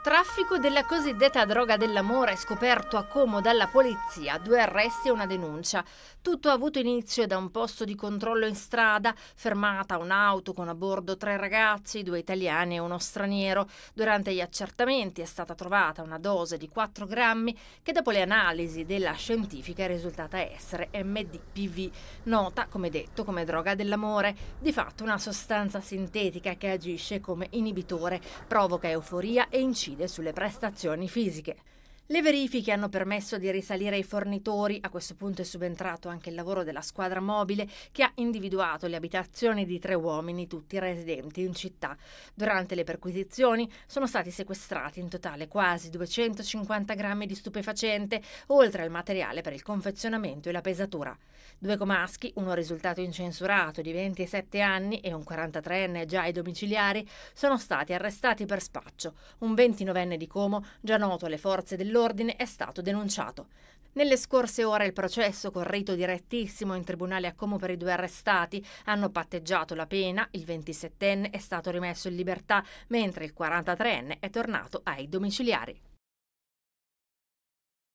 Traffico della cosiddetta droga dell'amore scoperto a Como dalla polizia, due arresti e una denuncia. Tutto ha avuto inizio da un posto di controllo in strada, fermata un'auto con a bordo tre ragazzi, due italiani e uno straniero. Durante gli accertamenti è stata trovata una dose di 4 grammi che dopo le analisi della scientifica è risultata essere MDPV, nota come detto come droga dell'amore, di fatto una sostanza sintetica che agisce come inibitore, provoca euforia e incide incide sulle prestazioni fisiche. Le verifiche hanno permesso di risalire ai fornitori, a questo punto è subentrato anche il lavoro della squadra mobile che ha individuato le abitazioni di tre uomini, tutti residenti in città. Durante le perquisizioni sono stati sequestrati in totale quasi 250 grammi di stupefacente, oltre al materiale per il confezionamento e la pesatura. Due comaschi, uno risultato incensurato di 27 anni e un 43enne già ai domiciliari, sono stati arrestati per spaccio, un 29enne di Como già noto alle forze dell'ordine dell'ordine è stato denunciato. Nelle scorse ore il processo, con rito direttissimo in tribunale a Como per i due arrestati, hanno patteggiato la pena, il 27enne è stato rimesso in libertà, mentre il 43enne è tornato ai domiciliari.